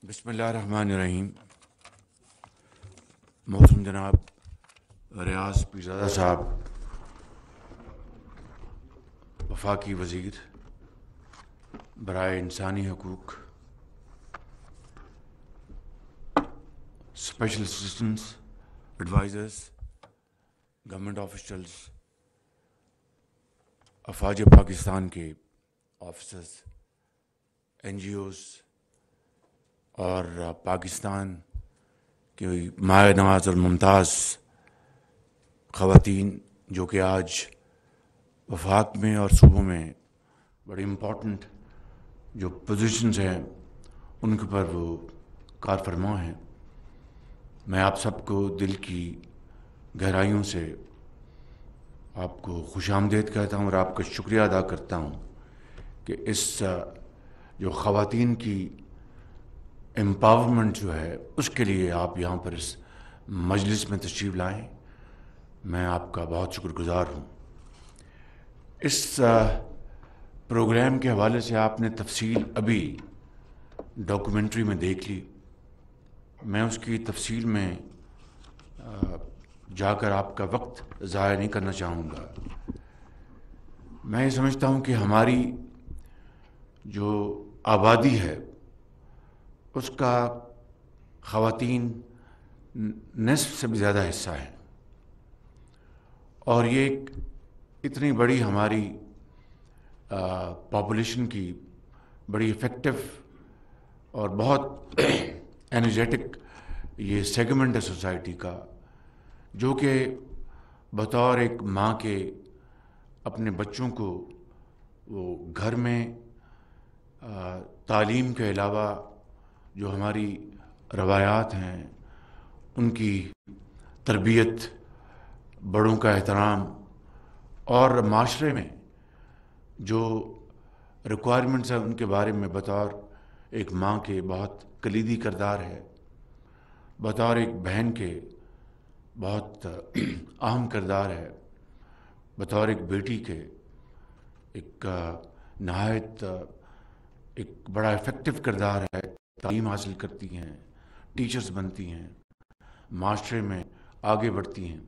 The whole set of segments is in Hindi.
बसमीम मौसम जनाब रियाज पीरजादा साहब वफाकी वज़ीर बरए इंसानी हकूक special assistants advisers government officials अफाज पाकिस्तान के ऑफिसर्स एन जी ओज़ और पाकिस्तान की माय नवाज और मुमताज़ ख़वातीन जो कि आज वफाक में और सूबों में बड़ी इम्पोर्टेंट जो पोजीशंस हैं उनके पर वो कार फरमा हैं मैं आप सबको दिल की गहराइयों से आपको खुश आमदेद कहता हूँ और आपका शुक्रिया अदा करता हूँ कि इस जो ख़वान की एम्पावरमेंट जो है उसके लिए आप यहाँ पर इस मजलिस में तशरीफ़ लाएँ मैं आपका बहुत शुक्रगुज़ार हूँ इस प्रोग्राम के हवाले से आपने तफसील अभी डॉक्यूमेंट्री में देख ली मैं उसकी तफसील में जाकर आपका वक्त ज़ाया नहीं करना चाहूँगा मैं ये समझता हूँ कि हमारी जो आबादी है उसका ख़वातीन नसफ से भी ज़्यादा हिस्सा है और ये इतनी बड़ी हमारी पॉपुलेशन की बड़ी इफ़ेक्टिव और बहुत एनर्जेटिक ये सेगमेंट है सोसाइटी का जो कि बतौर एक माँ के अपने बच्चों को वो घर में तालीम के अलावा जो हमारी रवायात हैं उनकी तरबियत बड़ों का एहतराम और माशरे में जो रिक्वायरमेंट्स हैं उनके बारे में बतौर एक माँ के बहुत कलीदी करदार है बतौर एक बहन के बहुत अहम करदार है बतौर एक बेटी के एक नहायत एक बड़ा इफ़ेक्टिव करदार है तालीम हासिल करती हैं टीचर्स बनती हैं माशरे में आगे बढ़ती हैं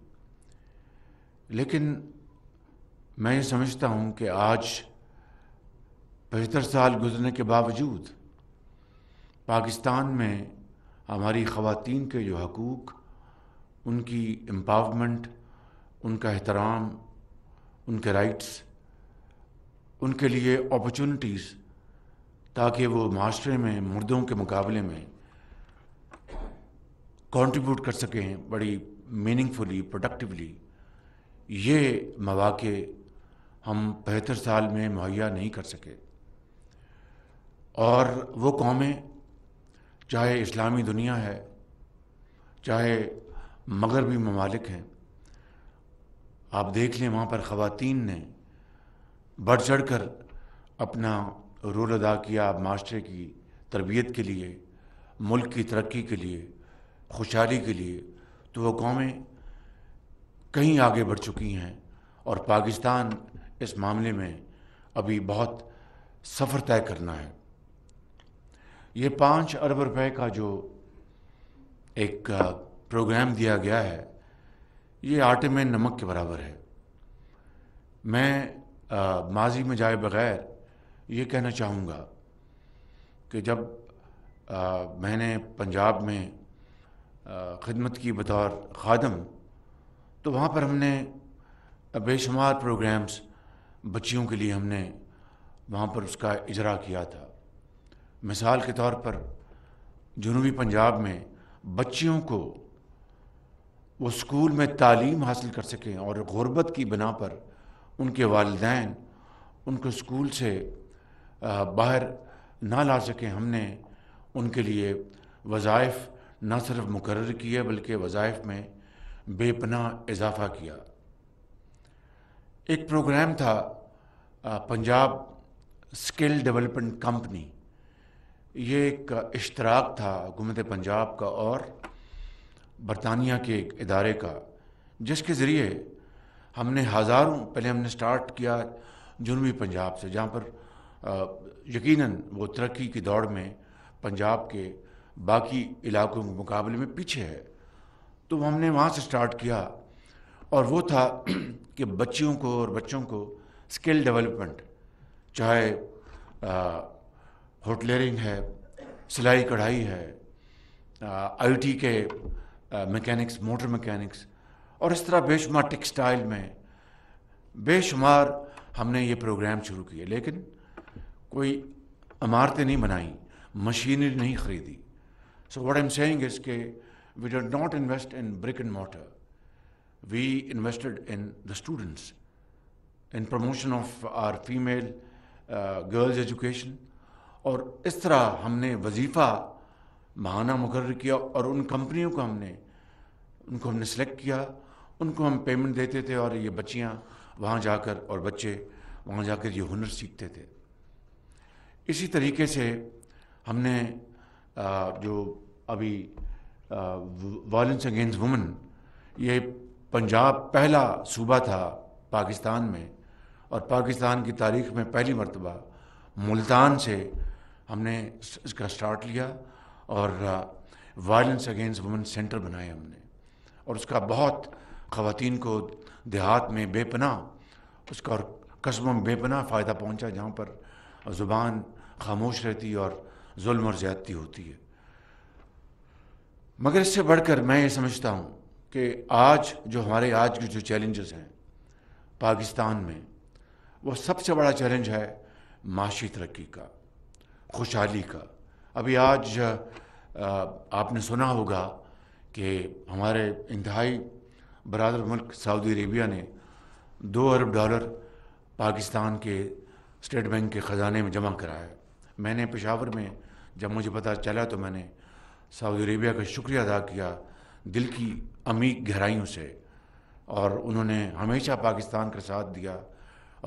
लेकिन मैं ये समझता हूँ कि आज पचहत्तर साल गुजरने के बावजूद पाकिस्तान में हमारी ख़वातीन के जो हकूक़ उनकी एम्पावमेंट उनका एहतराम उनके राइट्स उनके लिए अपॉर्चुनिटीज़ ताकि वो माशरे में मुर्दों के मुकाबले में कंट्रीब्यूट कर सकें बड़ी मीनिंगफुली प्रोडक्टिवली ये मौाक़े हम बेहतर साल में मुहैया नहीं कर सके और वो कौमें चाहे इस्लामी दुनिया है चाहे मगरबी ममालिक हैं आप देख लें वहाँ पर ख़वान ने बढ़ चढ़ कर अपना रोल अदा किया माशरे की तरबियत के लिए मुल्क की तरक्की के लिए खुशहाली के लिए तो वह कौमें कहीं आगे बढ़ चुकी हैं और पाकिस्तान इस मामले में अभी बहुत सफ़र तय करना है ये पाँच अरब रुपए का जो एक प्रोग्राम दिया गया है ये आटे में नमक के बराबर है मैं माजी में जाए बग़ैर ये कहना चाहूँगा कि जब आ, मैंने पंजाब में ख़दमत की बतौर खादम तो वहाँ पर हमने बेशुमार प्रोग्राम्स बच्चियों के लिए हमने वहाँ पर उसका इजरा किया था मिसाल के तौर पर जनूबी पंजाब में बच्चियों को वो स्कूल में तालीम हासिल कर सकें और ग़ुरबत की बिना पर उनके वालदेन उनको स्कूल से बाहर ना ला सकें हमने उनके लिए वज़ाइफ ना सिर्फ मुकर किए बल्कि वज़ाइफ में बेपना इजाफा किया एक प्रोग्राम था पंजाब स्किल डेवलपमेंट कंपनी ये एक इश्तराक था हुकूमत पंजाब का और बरतानिया के एक इदारे का जिसके ज़रिए हमने हज़ारों पहले हमने स्टार्ट किया जुनूबी पंजाब से जहाँ पर यकीनन वो तरक्की की दौड़ में पंजाब के बाकी इलाकों के मुकाबले में पीछे है तो हमने वहाँ से स्टार्ट किया और वो था कि बच्चियों को और बच्चों को स्किल डेवलपमेंट चाहे होटलरिंग है सिलाई कढ़ाई है आईटी के मैकेनिक्स मोटर मैकेनिक्स और इस तरह बेशुमार टेक्सटाइल में बेशुमार हमने ये प्रोग्राम शुरू किए लेकिन कोई इमारतें नहीं बनाई मशीनरी नहीं खरीदी so what I am saying is के we dare not invest in brick and mortar we invested in the students in promotion of our female girls education और इस तरह हमने वजीफ़ा महाना मुकर किया और उन कंपनियों को हमने उनको हमने सेलेक्ट किया उनको हम पेमेंट देते थे और ये बच्चियाँ वहाँ जाकर और बच्चे वहाँ जाकर ये हुनर सीखते थे इसी तरीके से हमने जो अभी वायलेंस अगेंस्ट वुमेन ये पंजाब पहला सूबा था पाकिस्तान में और पाकिस्तान की तारीख में पहली मरतबा मुल्तान से हमने इसका स्टार्ट लिया और वायलेंस अगेंस्ट वुमेन सेंटर बनाए हमने और उसका बहुत ख़वान को देहात में बेपना उसका और कस्बों में बेपना फ़ायदा पहुंचा जहाँ पर और ज़ुबान खामोश रहती है और जुल्म और ज़्यादती होती है मगर इससे बढ़कर मैं ये समझता हूँ कि आज जो हमारे आज के जो चैलेंजेस हैं पाकिस्तान में वो सबसे बड़ा चैलेंज है माशी तरक्की का खुशहाली का अभी आज आपने सुना होगा कि हमारे इंतहाई बरदर मुल्क सऊदी अरेबिया ने दो अरब डॉलर पाकिस्तान के स्टेट बैंक के ख़जाने में जमा कराया मैंने पेशावर में जब मुझे पता चला तो मैंने सऊदी अरेबिया का शुक्रिया अदा किया दिल की अमीक गहराइयों से और उन्होंने हमेशा पाकिस्तान का साथ दिया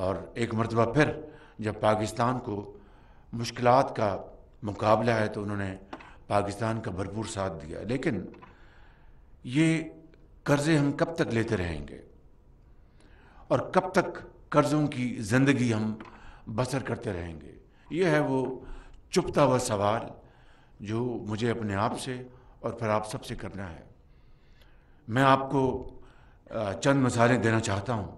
और एक मरतबा फिर जब पाकिस्तान को मुश्किल का मुकाबला है तो उन्होंने पाकिस्तान का भरपूर साथ दिया लेकिन ये कर्ज़े हम कब तक लेते रहेंगे और कब तक कर्ज़ों की ज़िंदगी हम बसर करते रहेंगे ये है वो चुपता हुआ सवाल जो मुझे अपने आप से और फिर आप सबसे करना है मैं आपको चंद मिसालें देना चाहता हूँ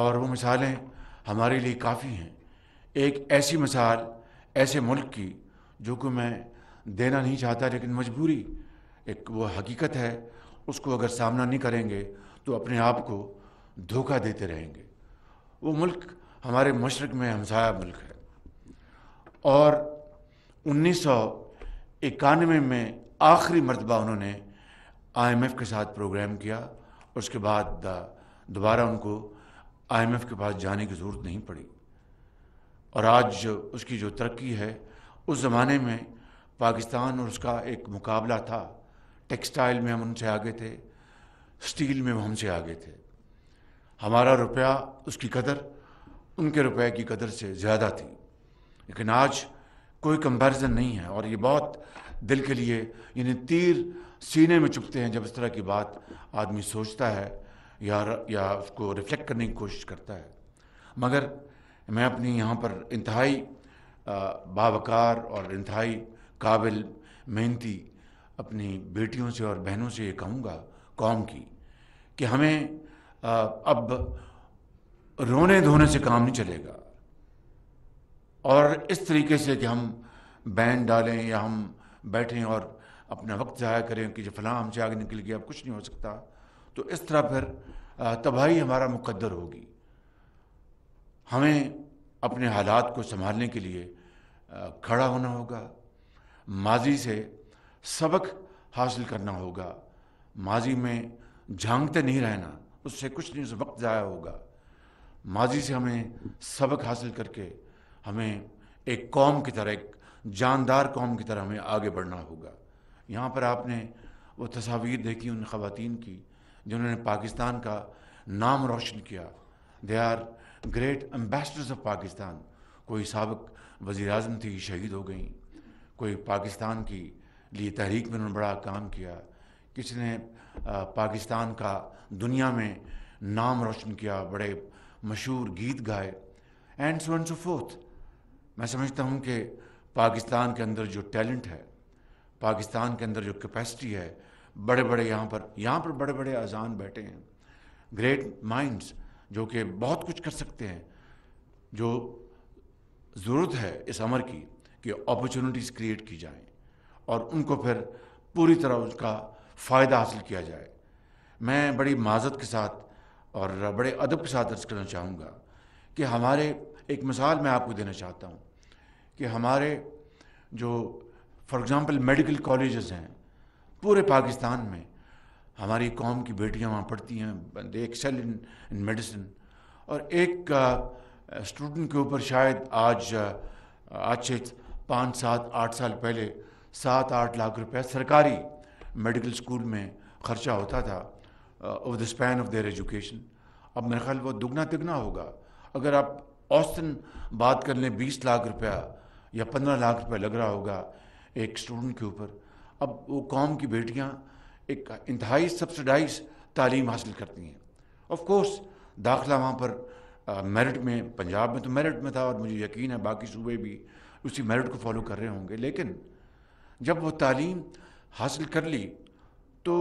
और वो मिसालें हमारे लिए काफ़ी हैं एक ऐसी मिसाल ऐसे मुल्क की जो कि मैं देना नहीं चाहता लेकिन मजबूरी एक वो हकीकत है उसको अगर सामना नहीं करेंगे तो अपने आप को धोखा देते रहेंगे वो मुल्क हमारे मशरक़ में हमसाया मुल्क है और उन्नीस सौ इक्यानवे में आखिरी मरतबा उन्होंने आईएमएफ के साथ प्रोग्राम किया उसके बाद दोबारा उनको आईएमएफ के पास जाने की ज़रूरत नहीं पड़ी और आज जो उसकी जो तरक्की है उस ज़माने में पाकिस्तान और उसका एक मुकाबला था टेक्सटाइल में हम उनसे आगे थे स्टील में हम हमसे आगे थे हमारा रुपया उसकी कदर उनके रुपए की कदर से ज़्यादा थी लेकिन आज कोई कंपैरिजन नहीं है और ये बहुत दिल के लिए यानी तीर सीने में चुपते हैं जब इस तरह की बात आदमी सोचता है या या उसको रिफ्लेक्ट करने की कोशिश करता है मगर मैं अपनी यहाँ पर इंतहाई बावकार और इंतहाई काबिल मेहनती अपनी बेटियों से और बहनों से ये कहूँगा कौम की कि हमें अब रोने धोने से काम नहीं चलेगा और इस तरीके से कि हम बैन डालें या हम बैठें और अपना वक्त ज़ाया करें कि जो फलां हमसे आगे निकल गया अब कुछ नहीं हो सकता तो इस तरह फिर तबाही हमारा मुकद्दर होगी हमें अपने हालात को संभालने के लिए खड़ा होना होगा माजी से सबक हासिल करना होगा माजी में झांकते नहीं रहना उससे कुछ नहीं उस वक्त ज़ाया होगा माजी से हमें सबक हासिल करके हमें एक कौम की तरह एक जानदार कौम की तरह हमें आगे बढ़ना होगा यहाँ पर आपने वो तस्वीर देखी उन खातन की जिन्होंने पाकिस्तान का नाम रोशन किया they are great ambassadors of Pakistan कोई सबक वज़ी अजम थी शहीद हो गई कोई पाकिस्तान की लिए तहरीक में उन्होंने बड़ा काम किया किसी ने पाकिस्तान का दुनिया में नाम रोशन किया बड़े मशहूर गीत गाए and so and so forth मैं समझता हूँ कि पाकिस्तान के अंदर जो टैलेंट है पाकिस्तान के अंदर जो कैपेसिटी है बड़े बड़े यहाँ पर यहाँ पर बड़े बड़े अजान बैठे हैं ग्रेट माइंड्स जो कि बहुत कुछ कर सकते हैं जो ज़रूरत है इस अमर की कि अपॉर्चुनिटीज़ क्रिएट की जाएं और उनको फिर पूरी तरह उसका फ़ायदा हासिल किया जाए मैं बड़ी माजत के साथ और बड़े अदब के साथ अर्ज करना चाहूँगा कि हमारे एक मिसाल मैं आपको देना चाहता हूँ कि हमारे जो फॉर एग्ज़ाम्पल मेडिकल कॉलेजेस हैं पूरे पाकिस्तान में हमारी कौम की बेटियाँ वहाँ पढ़ती हैं दे एक्सेल इन इन मेडिसिन और एक स्टूडेंट के ऊपर शायद आज आज से पाँच सात आठ साल पहले सात आठ लाख रुपए सरकारी मेडिकल स्कूल में ख़र्चा होता था over the span of their education अब मेरे ख्याल वो दुगना तिगना होगा अगर आप औसतन बात कर लें बीस लाख रुपया या पंद्रह लाख रुपया लग रहा होगा एक स्टूडेंट के ऊपर अब वो कौम की बेटियाँ एक इंतहाई सब्सिडाइज तालीम हासिल करती हैं ऑफ कोर्स दाखिला वहाँ पर मेरिट में पंजाब में तो मेरिट में था और मुझे यकीन है बाकी सूबे भी उसी मेरिट को फॉलो कर रहे होंगे लेकिन जब वो तालीम हासिल कर ली तो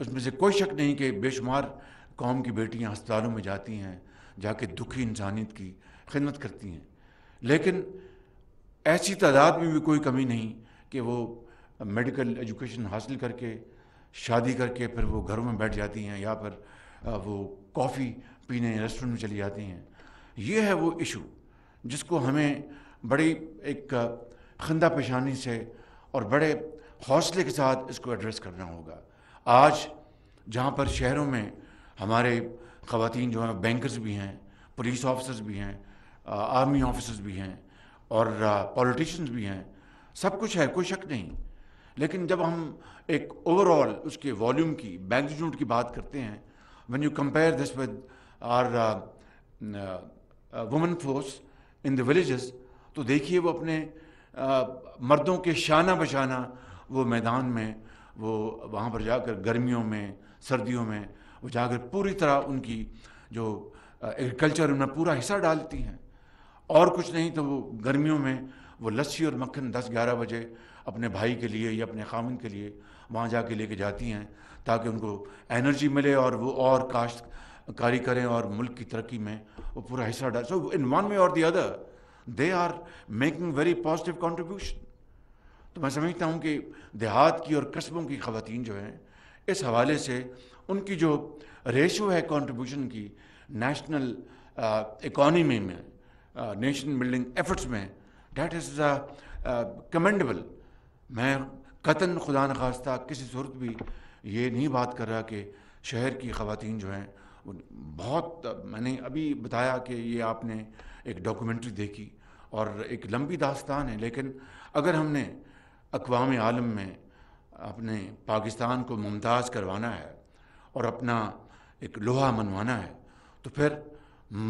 उसमें से कोई शक नहीं कि बेशुमार कौम की बेटियां अस्पतालों में जाती हैं जाके दुखी इंसानियत की खिदमत करती हैं लेकिन ऐसी तादाद में भी कोई कमी नहीं कि वो मेडिकल एजुकेशन हासिल करके शादी करके फिर वो घरों में बैठ जाती हैं या फिर वो कॉफ़ी पीने रेस्टोरेंट में चली जाती हैं ये है वो इशू जिसको हमें बड़ी एक खंदा पेशानी से और बड़े हौसले के साथ इसको एड्रेस करना होगा आज जहाँ पर शहरों में हमारे खातन जो हैं बैंकर्स भी हैं पुलिस ऑफिसर्स भी हैं आर्मी ऑफिसर्स भी हैं और पॉलिटिशियंस भी हैं सब कुछ है कोई शक नहीं लेकिन जब हम एक ओवरऑल उसके वॉल्यूम की मैग्नीट्यूड की बात करते हैं when you compare this with our women force in the villages तो देखिए वो अपने uh, मर्दों के शाना बशाना वो मैदान में वो वहाँ पर जाकर गर्मियों में सर्दियों में वो जाकर पूरी तरह उनकी जो एग्रीकल्चर उनमें पूरा हिस्सा डालती हैं और कुछ नहीं तो वो गर्मियों में वो लस्सी और मक्खन दस ग्यारह बजे अपने भाई के लिए या अपने खामन के लिए वहाँ जा के लेके जाती हैं ताकि उनको एनर्जी मिले और वो और काश्तकारी करें और मुल्क की तरक्की में वो पूरा हिस्सा डाल सो इन वन वे और the other they are making very positive contribution तो मैं समझता हूँ कि देहात की और कस्बों की खातन जो हैं इस हवाले से उनकी जो रेशो है कॉन्ट्रीब्यूशन की नेशनल इकॉनमी uh, में नेशन बिल्डिंग एफर्ट्स में डैट इज़ अ कमेंडेबल मैं कतन खुदा न खास्ता किसी सूरत भी ये नहीं बात कर रहा कि शहर की खातन जो हैं बहुत uh, मैंने अभी बताया कि ये आपने एक डॉक्यूमेंट्री देखी और एक लंबी दास्तान है लेकिन अगर हमने अकवाम आलम में अपने पाकिस्तान को मुमताज़ करवाना है और अपना एक लोहा मनवाना है तो फिर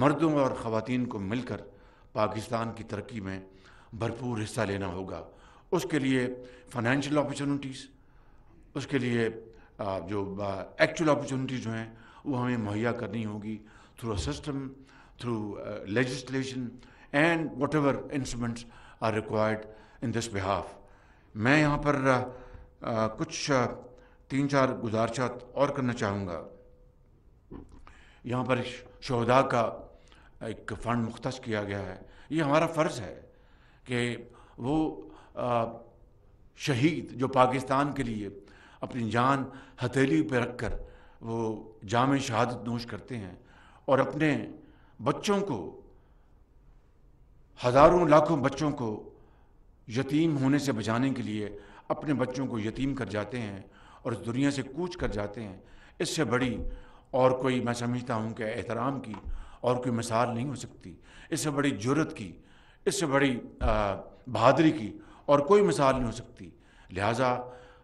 मर्दों और ख़वान को मिलकर पाकिस्तान की तरक्की में भरपूर हिस्सा लेना होगा उसके लिए फाइनेंशियल अपॉर्चुनिटीज़ उसके लिए जो एक्चुअल अपॉर्चुनिटीज़ जो हैं वो हमें मुहैया करनी होगी through a system through legislation and whatever instruments are required in this behalf मैं यहाँ पर आ, कुछ तीन चार गुजारशात और करना चाहूँगा यहाँ पर शहदा का एक फ़ंड मुख्त किया गया है ये हमारा फ़र्ज़ है कि वो आ, शहीद जो पाकिस्तान के लिए अपनी जान हथेली पर रख कर वो जाम शहादत नोश करते हैं और अपने बच्चों को हज़ारों लाखों बच्चों को यतीम होने से बचाने के लिए अपने बच्चों को यतीम कर जाते हैं और इस दुनिया से कूच कर जाते हैं इससे बड़ी और कोई मैं समझता हूँ कि एहतराम की और कोई मिसाल नहीं हो सकती इससे बड़ी जरूरत की इससे बड़ी बहादरी की और कोई मिसाल नहीं हो सकती लिहाजा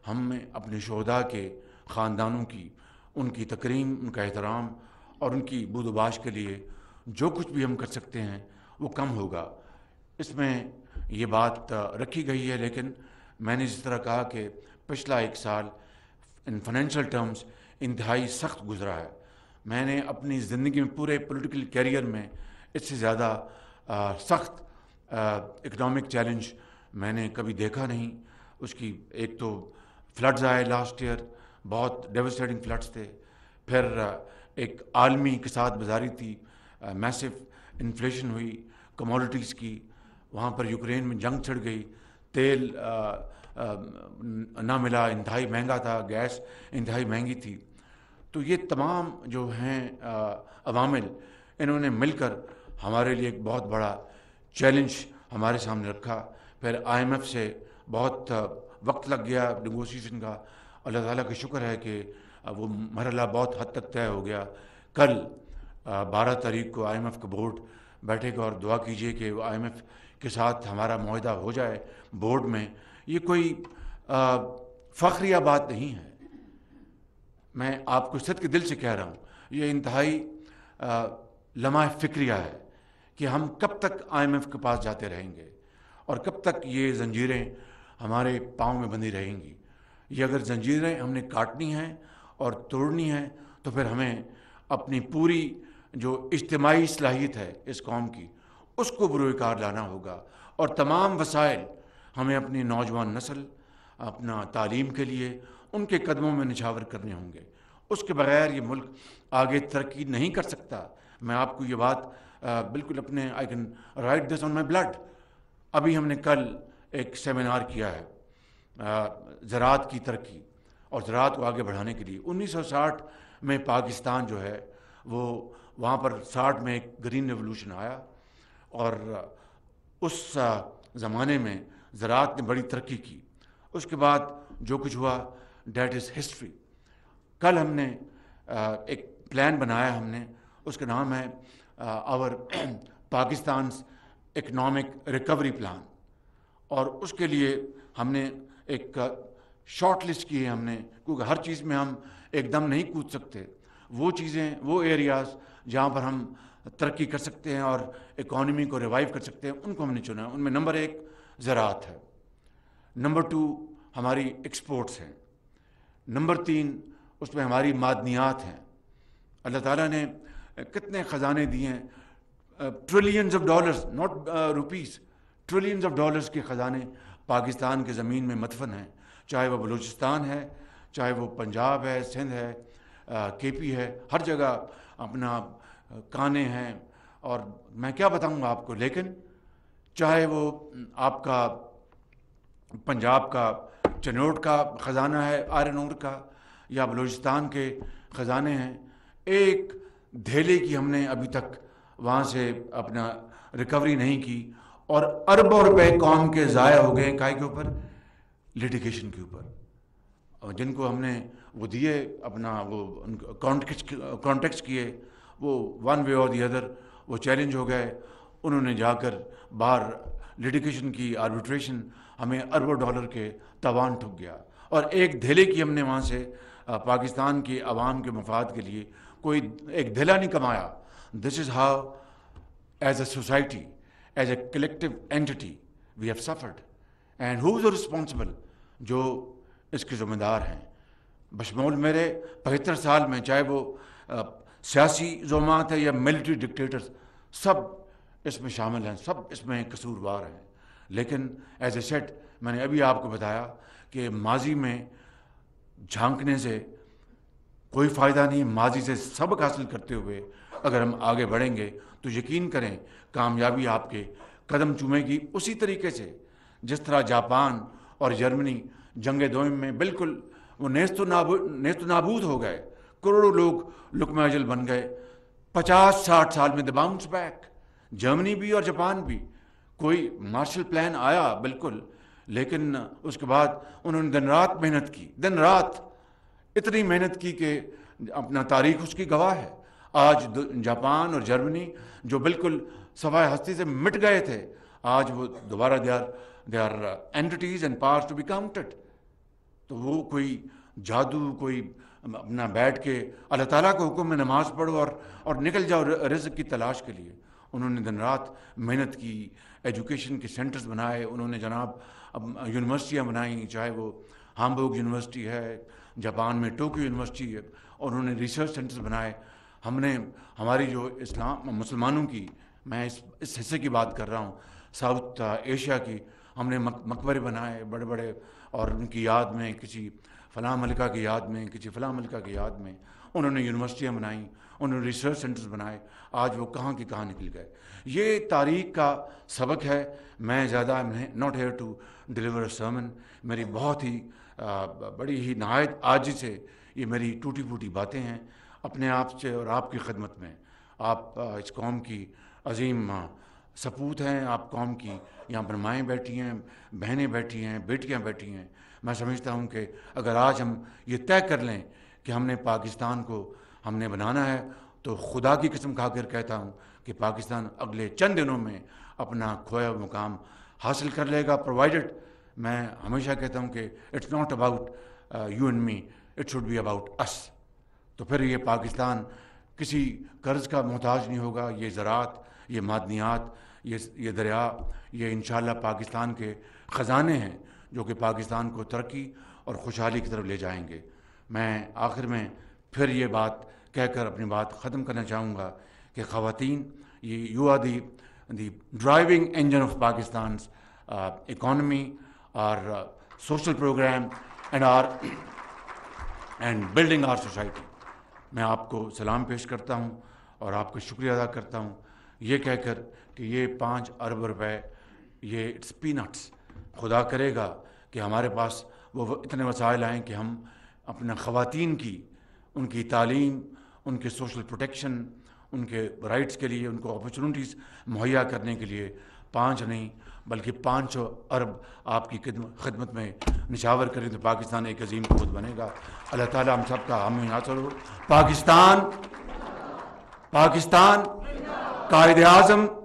हमें अपने शहदा के ख़ानदानों की उनकी तकरीम उनका एहतराम और उनकी बुदबाश के लिए जो कुछ भी हम कर सकते हैं वो कम होगा इसमें ये बात रखी गई है लेकिन मैंने जिस तरह कहा कि पिछला एक साल इन फाइनेंशियल टर्म्स इंतहाई सख्त गुजरा है मैंने अपनी ज़िंदगी में पूरे पॉलिटिकल कैरियर में इससे ज़्यादा सख्त इकनॉमिक चैलेंज मैंने कभी देखा नहीं उसकी एक तो फ्लड्स आए लास्ट ईयर बहुत डेवस्टेटिंग फ्लड्स थे फिर एक आलमी के साथ बाजारी थी मैसिव इन्फ्लेशन हुई कमोडिटीज़ की वहाँ पर यूक्रेन में जंग छिड़ गई तेल ना मिला इंतहाई महंगा था गैस इंतहाई महंगी थी तो ये तमाम जो हैं अवामिल इन्होंने मिलकर हमारे लिए एक बहुत बड़ा चैलेंज हमारे सामने रखा फिर आईएमएफ से बहुत वक्त लग गया नगोसिएशन का अल्लाह ताला का शुक्र है कि वो मरला बहुत हद तक तय हो गया कल बारह तारीख को आईएमएफ का बोर्ड बैठेगा और दुआ कीजिए कि आई एम एफ के साथ हमारा माहा हो जाए बोर्ड में ये कोई फ़ख्रिया बात नहीं है मैं आपको सद के दिल से कह रहा हूँ ये इंतहाई लमह फ़िक्रिया है कि हम कब तक आईएमएफ के पास जाते रहेंगे और कब तक ये जंजीरें हमारे पाँव में बंधी रहेंगी ये अगर जंजीरें हमने काटनी हैं और तोड़नी हैं तो फिर हमें अपनी पूरी जो इज्तमाही सलाहियत है इस कौम की उसको बुरकार लाना होगा और तमाम वसाइल हमें अपनी नौजवान नस्ल अपना तालीम के लिए उनके कदमों में निछावर करने होंगे उसके बगैर ये मुल्क आगे तरक्की नहीं कर सकता मैं आपको ये बात आ, बिल्कुल अपने I can write this on my blood अभी हमने कल एक सेमिनार किया है ज़रात की तरक्की और ज़रात को आगे बढ़ाने के लिए 1960 में पाकिस्तान जो है वो वहाँ पर 60 में एक ग्रीन रेवोल्यूशन आया और उस ज़माने में ज़रात ने बड़ी तरक्की की उसके बाद जो कुछ हुआ डेट इज़ हिस्ट्री कल हमने एक प्लान बनाया हमने उसका नाम है our Pakistan economic recovery plan और उसके लिए हमने एक शॉर्ट लिस्ट की है हमने क्योंकि हर चीज़ में हम एकदम नहीं कूद सकते वो चीज़ें वो एरियाज़ जहाँ पर हम तरक्की कर सकते हैं और इकॉनमी को रिवाइव कर सकते हैं उनको हमने चुना है उनमें नंबर एक ज़रात है नंबर टू हमारी एक्सपोर्ट्स हैं नंबर तीन उसमें हमारी मादनियात हैं अल्लाह ताला ने कितने ख़जाने दिए हैं trillions of dollars not rupees trillions of dollars के ख़जाने पाकिस्तान के ज़मीन में मतफन हैं चाहे वह बलूचिस्तान है चाहे वह पंजाब है सिंध है के पी है हर जगह अपना काने हैं और मैं क्या बताऊंगा आपको लेकिन चाहे वो आपका पंजाब का चनोट का ख़जाना है आर्यनूर का या बलूचिस्तान के ख़जाने हैं एक धेले की हमने अभी तक वहाँ से अपना रिकवरी नहीं की और अरबों रुपए कौम के ज़ाय हो गए काय के ऊपर लिटिगेशन के ऊपर और जिनको हमने वो दिए अपना वो कॉन्टेक्ट कॉन्टेक्ट किए वो वन वे और दी अदर वो चैलेंज हो गए उन्होंने जाकर बाहर लिटिगेशन की आर्बिट्रेशन हमें अरबों डॉलर के तवान ठुक गया और एक धेले की हमने वहाँ से पाकिस्तान की आवाम के मफाद के लिए कोई एक धेला नहीं कमाया this is how as a society as a collective entity we have suffered and who is responsible जो इसके ज़िम्मेदार हैं बशमौल मेरे पचहत्तर साल में चाहे वो सियासी जमात है या मिलिट्री डिक्टेटर्स सब इसमें शामिल हैं सब इसमें कसूरवार हैं लेकिन एज ए सेट मैंने अभी आपको बताया कि माजी में झांकने से कोई फ़ायदा नहीं माजी से सबक हासिल करते हुए अगर हम आगे बढ़ेंगे तो यकीन करें कामयाबी आपके कदम चूमेगी उसी तरीके से जिस तरह जापान और जर्मनी जंग दोम में बिल्कुल वो नेस्त नाबू नेस्त नाबूद हो गए करोड़ों लोग लुकमाजल बन गए पचास साठ साल में द बाउंस बैक जर्मनी भी और जापान भी कोई मार्शल प्लान आया बिल्कुल लेकिन उसके बाद उन्होंने दिन रात मेहनत की दिन रात इतनी मेहनत की कि अपना तारीख उसकी गवाह है आज जापान और जर्मनी जो बिल्कुल सफाई हस्ती से मिट गए थे आज वो दोबारा they are they are entities and part to be counted तो वो कोई जादू कोई अपना बैठ के अल्लाह ताला के हुक्म में नमाज़ पढ़ो और और निकल जाओ रिज्क की तलाश के लिए उन्होंने दिन रात मेहनत की एजुकेशन के सेंटर्स बनाए उन्होंने जनाब अब यूनिवर्सिटियाँ बनाई चाहे वो हामबोग यूनिवर्सिटी है जापान में टोक्यो यूनिवर्सिटी है और उन्होंने रिसर्च सेंटर्स बनाए हमने हमारी जो इस्लाम मुसलमानों की मैं इस इस हिस्से की बात कर रहा हूँ साउथ एशिया की हमने मक, मकबरे बनाए बड़े बड़े और उनकी याद में किसी फ़लाँ मलिका की याद में किसी फ़लाँ मलिका की याद में उन्होंने यूनिवर्सिटियाँ बनाई उन्होंने रिसर्च सेंटर्स बनाए आज वो कहाँ के कहाँ निकल गए ये तारीख का सबक है मैं ज़्यादा not here to deliver sermon मेरी बहुत ही आ, बड़ी ही नहायत आज से ये मेरी टूटी फूटी बातें हैं अपने आप से और आपकी खदमत में आप इस कौम की अजीम सपूत हैं आप कौम की यहाँ पर माएँ बैठी हैं बहनें बैठी हैं बेटियाँ बैठी हैं मैं समझता हूँ कि अगर आज हम ये तय कर लें कि हमने पाकिस्तान को हमने बनाना है तो खुदा की कसम खा कर कहता हूँ कि पाकिस्तान अगले चंद दिनों में अपना खोया मुकाम हासिल कर लेगा प्रोवाइडेड मैं हमेशा कहता हूँ कि it's not about you and me it should be about us तो फिर ये पाकिस्तान किसी कर्ज़ का मोहताज नहीं होगा ये ज़रात ये मादनियात ये ये दरिया ये इन पाकिस्तान के ख़जाने हैं जो कि पाकिस्तान को तरक्की और खुशहाली की तरफ ले जाएंगे मैं आखिर में फिर ये बात कहकर अपनी बात ख़त्म करना चाहूँगा कि खातन ये you are the the driving engine of Pakistan economy our social programme and our and building our society मैं आपको सलाम पेश करता हूँ और आपका शुक्रिया अदा करता हूँ ये कहकर कि ये पाँच अरब रुपए ये इट्स पीनट्स खुदा करेगा कि हमारे पास वो इतने वसाइल आएँ कि हम अपने ख़वान की उनकी तालीम उनके सोशल प्रोटेक्शन उनके राइट्स के लिए उनको अपॉर्चुनिटीज़ मुहैया करने के लिए पाँच नहीं बल्कि पाँच सौ अरब आपकी खदमत में निशावर करें तो पाकिस्तान एक अजीम खुद बनेगा अल्लाह ताली हम सब का हम हासिल हो पाकिस्तान पाकिस्तान कायद अजम